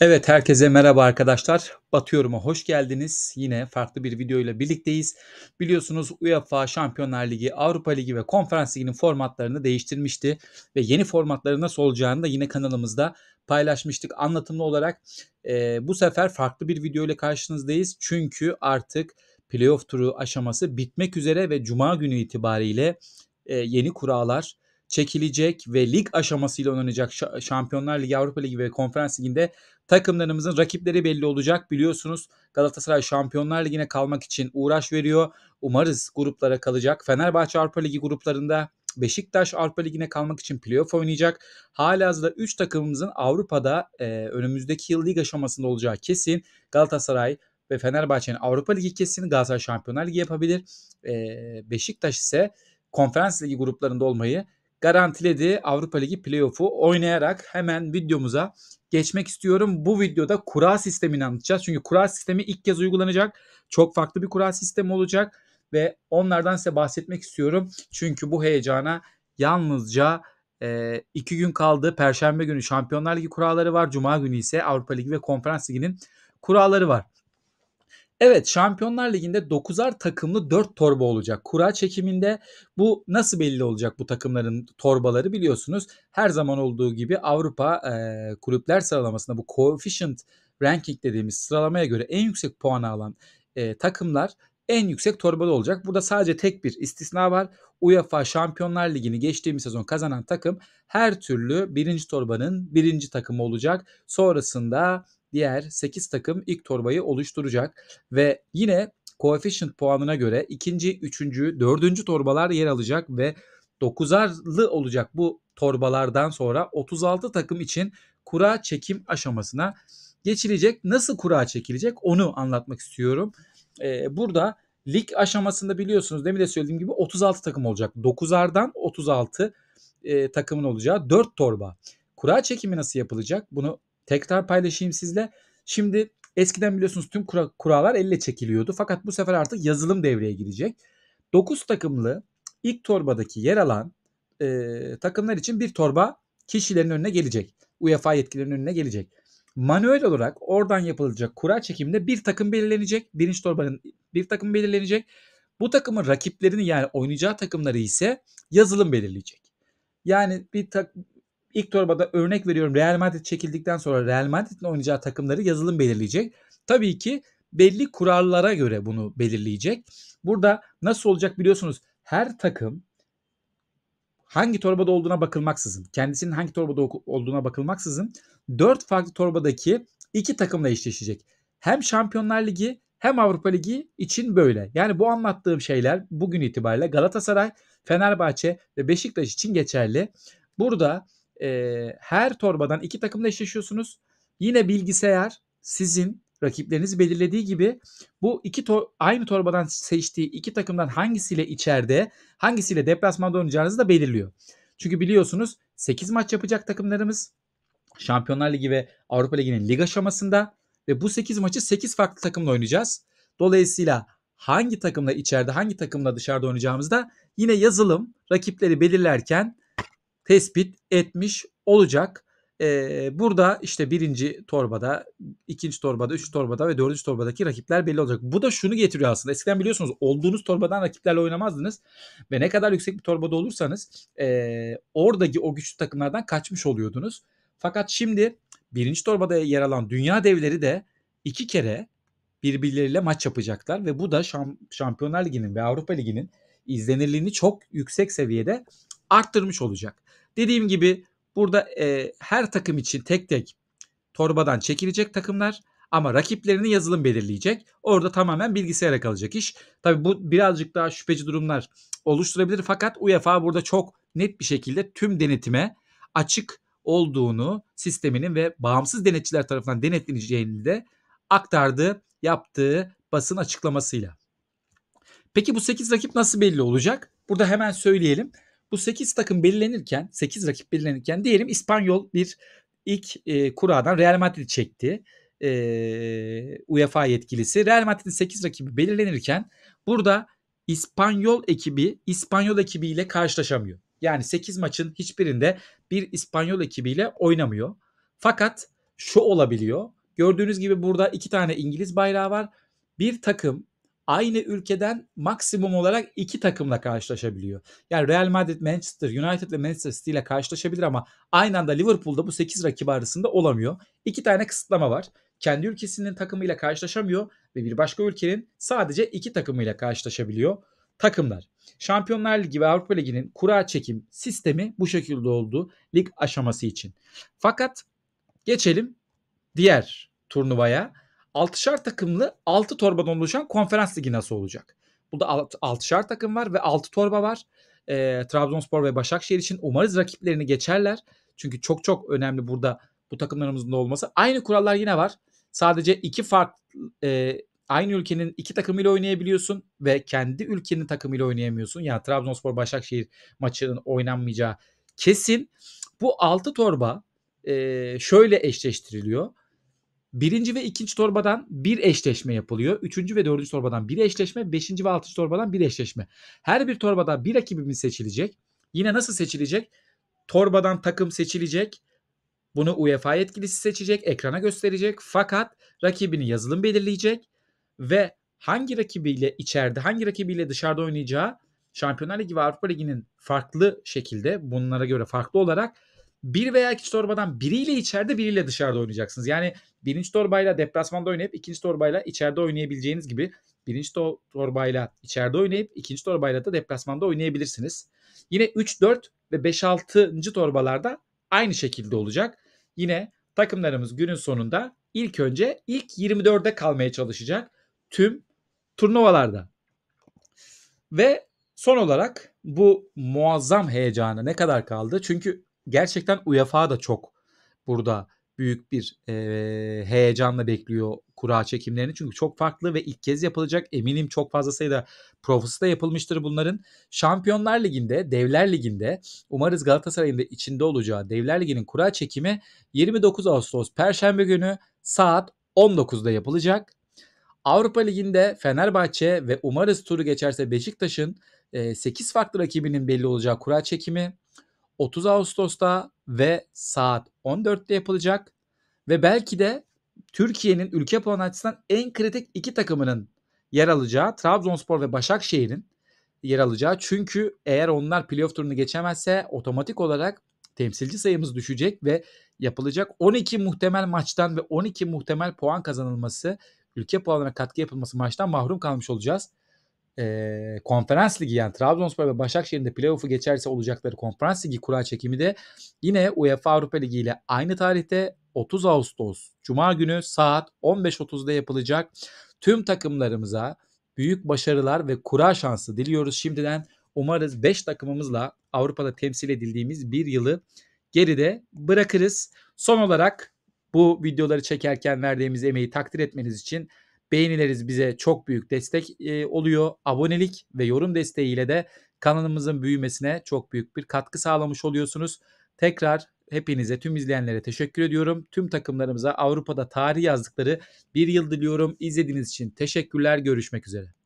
Evet herkese merhaba arkadaşlar. Batıyorum'a hoş geldiniz. Yine farklı bir video ile birlikteyiz. Biliyorsunuz UEFA Şampiyonlar Ligi, Avrupa Ligi ve Konferans Ligi'nin formatlarını değiştirmişti ve yeni formatları nasıl olacağını da yine kanalımızda paylaşmıştık anlatımlı olarak. E, bu sefer farklı bir video ile karşınızdayız. Çünkü artık playoff turu aşaması bitmek üzere ve cuma günü itibariyle e, yeni kurallar çekilecek ve lig aşamasıyla oynanacak Şampiyonlar Ligi, Avrupa Ligi ve Konferans Ligi'nde Takımlarımızın rakipleri belli olacak biliyorsunuz. Galatasaray Şampiyonlar Ligi'ne kalmak için uğraş veriyor. Umarız gruplara kalacak. Fenerbahçe Avrupa Ligi gruplarında Beşiktaş Avrupa Ligi'ne kalmak için playoff oynayacak. Halihazırda 3 takımımızın Avrupa'da e, önümüzdeki yıl lig aşamasında olacağı kesin. Galatasaray ve Fenerbahçe'nin Avrupa Ligi kesin. Galatasaray Şampiyonlar Ligi yapabilir. E, Beşiktaş ise Konferans Ligi gruplarında olmayı garantiledi Avrupa Ligi playoff'u oynayarak hemen videomuza geçmek istiyorum. Bu videoda kura sistemini anlatacağız. Çünkü kura sistemi ilk kez uygulanacak. Çok farklı bir kura sistemi olacak ve onlardan size bahsetmek istiyorum. Çünkü bu heyecana yalnızca e, iki gün kaldı. Perşembe günü Şampiyonlar Ligi kuralları var. Cuma günü ise Avrupa Ligi ve Konferans Ligi'nin kuralları var. Evet Şampiyonlar Ligi'nde 9'ar takımlı 4 torba olacak. Kura çekiminde bu nasıl belli olacak bu takımların torbaları biliyorsunuz. Her zaman olduğu gibi Avrupa e, kulüpler sıralamasında bu coefficient ranking dediğimiz sıralamaya göre en yüksek puanı alan e, takımlar en yüksek torbada olacak. Burada sadece tek bir istisna var. UEFA Şampiyonlar Ligi'ni geçtiğimiz sezon kazanan takım her türlü birinci torbanın birinci takımı olacak. Sonrasında diğer 8 takım ilk torbayı oluşturacak ve yine coefficient puanına göre ikinci, üçüncü, dördüncü torbalar yer alacak ve 9'arlı olacak bu torbalardan sonra 36 takım için kura çekim aşamasına geçilecek. Nasıl kura çekilecek onu anlatmak istiyorum. Ee, burada lig aşamasında biliyorsunuz demin de söylediğim gibi 36 takım olacak. 9'ardan 36 e, takımın olacağı 4 torba. Kura çekimi nasıl yapılacak? Bunu Tekrar paylaşayım sizle. Şimdi eskiden biliyorsunuz tüm kura, kurallar elle çekiliyordu. Fakat bu sefer artık yazılım devreye girecek. 9 takımlı ilk torbadaki yer alan e, takımlar için bir torba kişilerin önüne gelecek. UEFA yetkilerinin önüne gelecek. Manuel olarak oradan yapılacak kura çekiminde bir takım belirlenecek. Birinci torbanın bir takım belirlenecek. Bu takımın rakiplerini yani oynayacağı takımları ise yazılım belirleyecek. Yani bir tak İlk torbada örnek veriyorum Real Madrid çekildikten sonra Real Madrid'in oynayacağı takımları yazılım belirleyecek. Tabii ki belli kurallara göre bunu belirleyecek. Burada nasıl olacak biliyorsunuz her takım hangi torbada olduğuna bakılmaksızın, kendisinin hangi torbada olduğuna bakılmaksızın 4 farklı torbadaki iki takımla eşleşecek. Hem Şampiyonlar Ligi hem Avrupa Ligi için böyle. Yani bu anlattığım şeyler bugün itibariyle Galatasaray, Fenerbahçe ve Beşiktaş için geçerli. Burada e, her torbadan iki takımla eşleşiyorsunuz. Yine bilgisayar sizin rakiplerinizi belirlediği gibi bu iki to- aynı torbadan seçtiği iki takımdan hangisiyle içeride, hangisiyle deplasmanda oynayacağınızı da belirliyor. Çünkü biliyorsunuz 8 maç yapacak takımlarımız Şampiyonlar Ligi ve Avrupa Ligi'nin lig aşamasında ve bu 8 maçı 8 farklı takımla oynayacağız. Dolayısıyla hangi takımla içeride, hangi takımla dışarıda oynayacağımızda yine yazılım rakipleri belirlerken tespit etmiş olacak. Ee, burada işte birinci torbada, ikinci torbada, üçüncü torbada ve dördüncü torbadaki rakipler belli olacak. Bu da şunu getiriyor aslında. Eskiden biliyorsunuz olduğunuz torbadan rakiplerle oynamazdınız. Ve ne kadar yüksek bir torbada olursanız e, oradaki o güçlü takımlardan kaçmış oluyordunuz. Fakat şimdi birinci torbada yer alan dünya devleri de iki kere birbirleriyle maç yapacaklar. Ve bu da Şampiyonlar Ligi'nin ve Avrupa Ligi'nin izlenirliğini çok yüksek seviyede arttırmış olacak. Dediğim gibi burada e, her takım için tek tek torbadan çekilecek takımlar ama rakiplerini yazılım belirleyecek. Orada tamamen bilgisayara kalacak iş. Tabi bu birazcık daha şüpheci durumlar oluşturabilir fakat UEFA burada çok net bir şekilde tüm denetime açık olduğunu sisteminin ve bağımsız denetçiler tarafından denetleneceğini de aktardı, yaptığı basın açıklamasıyla. Peki bu 8 rakip nasıl belli olacak? Burada hemen söyleyelim. Bu 8 takım belirlenirken, 8 rakip belirlenirken diyelim İspanyol bir ilk e, kuradan Real Madrid çekti. E, UEFA yetkilisi. Real Madrid'in 8 rakibi belirlenirken burada İspanyol ekibi İspanyol ekibiyle karşılaşamıyor. Yani 8 maçın hiçbirinde bir İspanyol ekibiyle oynamıyor. Fakat şu olabiliyor. Gördüğünüz gibi burada iki tane İngiliz bayrağı var. Bir takım aynı ülkeden maksimum olarak iki takımla karşılaşabiliyor. Yani Real Madrid, Manchester United ve Manchester City ile karşılaşabilir ama aynı anda Liverpool'da bu 8 rakibi arasında olamıyor. İki tane kısıtlama var. Kendi ülkesinin takımıyla karşılaşamıyor ve bir başka ülkenin sadece iki takımıyla karşılaşabiliyor takımlar. Şampiyonlar Ligi ve Avrupa Ligi'nin kura çekim sistemi bu şekilde oldu lig aşaması için. Fakat geçelim diğer turnuvaya. 6'şar takımlı 6 torbadan oluşan konferans ligi nasıl olacak? Burada 6'şar takım var ve 6 torba var. E, Trabzonspor ve Başakşehir için umarız rakiplerini geçerler. Çünkü çok çok önemli burada bu takımlarımızın da olması. Aynı kurallar yine var. Sadece iki farklı e, aynı ülkenin iki takımıyla oynayabiliyorsun ve kendi ülkenin takımıyla oynayamıyorsun. Yani Trabzonspor Başakşehir maçının oynanmayacağı kesin. Bu 6 torba e, şöyle eşleştiriliyor. Birinci ve ikinci torbadan bir eşleşme yapılıyor. Üçüncü ve dördüncü torbadan bir eşleşme. Beşinci ve altıncı torbadan bir eşleşme. Her bir torbada bir rakibimiz seçilecek. Yine nasıl seçilecek? Torbadan takım seçilecek. Bunu UEFA yetkilisi seçecek, ekrana gösterecek. Fakat rakibini yazılım belirleyecek ve hangi rakibiyle içeride, hangi rakibiyle dışarıda oynayacağı Şampiyonlar Ligi ve Avrupa Ligi'nin farklı şekilde bunlara göre farklı olarak bir veya iki torbadan biriyle içeride biriyle dışarıda oynayacaksınız. Yani birinci torbayla deplasmanda oynayıp ikinci torbayla içeride oynayabileceğiniz gibi birinci torbayla içeride oynayıp ikinci torbayla da deplasmanda oynayabilirsiniz. Yine 3-4 ve 5-6. torbalarda aynı şekilde olacak. Yine takımlarımız günün sonunda ilk önce ilk 24'e kalmaya çalışacak tüm turnuvalarda. Ve son olarak bu muazzam heyecanı ne kadar kaldı? Çünkü gerçekten UEFA da çok burada büyük bir e, heyecanla bekliyor kura çekimlerini. Çünkü çok farklı ve ilk kez yapılacak. Eminim çok fazla sayıda profesi de yapılmıştır bunların. Şampiyonlar Ligi'nde, Devler Ligi'nde umarız Galatasaray'ın da içinde olacağı Devler Ligi'nin kura çekimi 29 Ağustos Perşembe günü saat 19'da yapılacak. Avrupa Ligi'nde Fenerbahçe ve umarız turu geçerse Beşiktaş'ın e, 8 farklı rakibinin belli olacağı kura çekimi 30 Ağustos'ta ve saat 14'te yapılacak ve belki de Türkiye'nin ülke puanı açısından en kritik iki takımının yer alacağı Trabzonspor ve Başakşehir'in yer alacağı. Çünkü eğer onlar playoff turunu geçemezse otomatik olarak temsilci sayımız düşecek ve yapılacak 12 muhtemel maçtan ve 12 muhtemel puan kazanılması, ülke puanına katkı yapılması maçtan mahrum kalmış olacağız e, konferans ligi yani Trabzonspor ve Başakşehir'in de playoff'u geçerse olacakları konferans ligi kura çekimi de yine UEFA Avrupa Ligi ile aynı tarihte 30 Ağustos Cuma günü saat 15.30'da yapılacak. Tüm takımlarımıza büyük başarılar ve kura şansı diliyoruz şimdiden. Umarız 5 takımımızla Avrupa'da temsil edildiğimiz bir yılı geride bırakırız. Son olarak bu videoları çekerken verdiğimiz emeği takdir etmeniz için Beğenileriniz bize çok büyük destek oluyor. Abonelik ve yorum desteğiyle de kanalımızın büyümesine çok büyük bir katkı sağlamış oluyorsunuz. Tekrar hepinize, tüm izleyenlere teşekkür ediyorum. Tüm takımlarımıza Avrupa'da tarih yazdıkları bir yıl diliyorum. İzlediğiniz için teşekkürler. Görüşmek üzere.